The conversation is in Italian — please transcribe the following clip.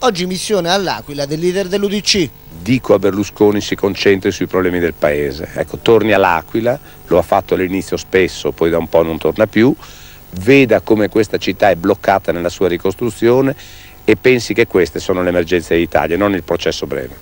Oggi missione all'Aquila del leader dell'Udc. Dico a Berlusconi si concentri sui problemi del paese. Ecco, torni all'Aquila, lo ha fatto all'inizio spesso, poi da un po' non torna più, veda come questa città è bloccata nella sua ricostruzione e pensi che queste sono le emergenze d'Italia, non il processo breve.